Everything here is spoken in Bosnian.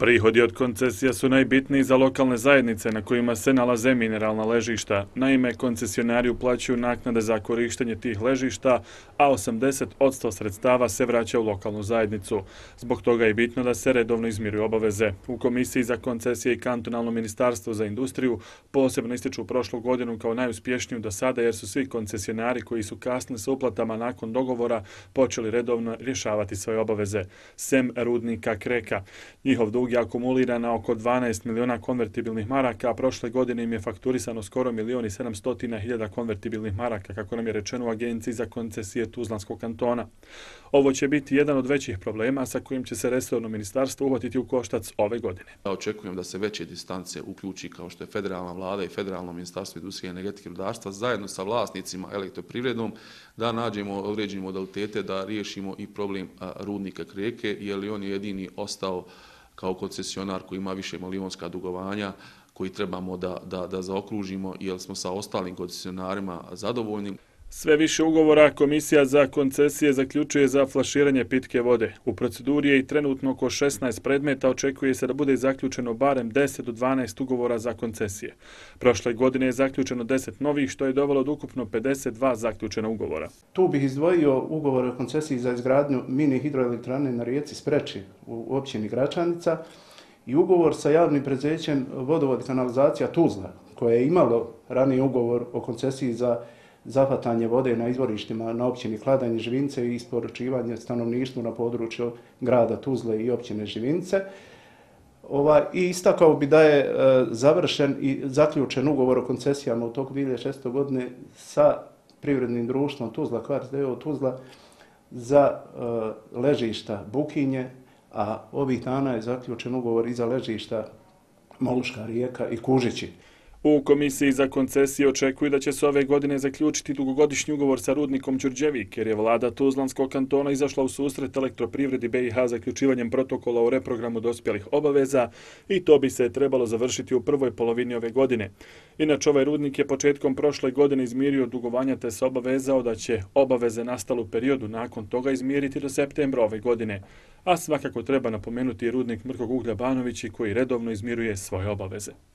Prihodi od koncesija su najbitniji za lokalne zajednice na kojima se nalaze mineralna ležišta. Naime, koncesionari uplaćuju naknade za korištenje tih ležišta, a 80 od 100 sredstava se vraća u lokalnu zajednicu. Zbog toga je bitno da se redovno izmiruju obaveze. U Komisiji za koncesije i kantonalno ministarstvo za industriju posebno ističu prošlu godinu kao najuspješniju do sada jer su svi koncesionari koji su kasni sa uplatama nakon dogovora počeli redovno rješavati svoje obaveze, sem rudnika kreka. Njihov dug dug je akumuliran na oko 12 miliona konvertibilnih maraka, a prošle godine im je fakturisano skoro milioni 700 hiljada konvertibilnih maraka, kako nam je rečeno u Agenciji za koncesije Tuzlanskog kantona. Ovo će biti jedan od većih problema sa kojim će se resorno ministarstvo uhvatiti u koštac ove godine. Ja očekujem da se veće distance uključi kao što je federalna vlada i federalno ministarstvo industrije i energetike i rudarstva zajedno sa vlasnicima elektroprivrednom da nađemo određene modalitete da riješimo i problem rudnika krijeke jer je on jedini ostao kao koncesionar koji ima više milionska dugovanja, koji trebamo da, da, da zaokružimo, jer smo sa ostalim koncesionarima zadovoljni. Sve više ugovora Komisija za koncesije zaključuje za flaširanje pitke vode. U proceduri je i trenutno oko 16 predmeta očekuje se da bude zaključeno barem 10 do 12 ugovora za koncesije. Prošle godine je zaključeno 10 novih, što je dovalo od ukupno 52 zaključena ugovora. Tu bih izdvojio ugovor o koncesiji za izgradnju mini hidroelektrane na rijeci Spreči u općini Gračanica i ugovor sa javnim predsjećem vodovod kanalizacija Tuzla, koje je imalo ranije ugovor o koncesiji za izgradnju zahvatanje vode na izvorištima na općini Kladanje Živince i isporučivanje stanovništvu na području grada Tuzle i općine Živince. Ova, I istakao bi da je e, završen i zaključen ugovor o koncesijama u toku 2006. godine sa privrednim društvom Tuzla, kvart deo Tuzla, za e, ležišta Bukinje, a ovih dana je zaključen ugovor i za ležišta Moluška rijeka i Kužići. U Komisiji za koncesije očekuju da će se ove godine zaključiti dugogodišnji ugovor sa rudnikom Đurđevik, jer je vlada Tuzlanskog kantona izašla u susret elektroprivredi BiH zaključivanjem protokola o reprogramu dospjelih obaveza i to bi se trebalo završiti u prvoj polovini ove godine. Inače, ovaj rudnik je početkom prošle godine izmirio dugovanja te se obavezao da će obaveze nastalu periodu nakon toga izmiriti do septembra ove godine, a svakako treba napomenuti rudnik Mrkog Uglja Banovići koji redovno izmiruje svoje obaveze.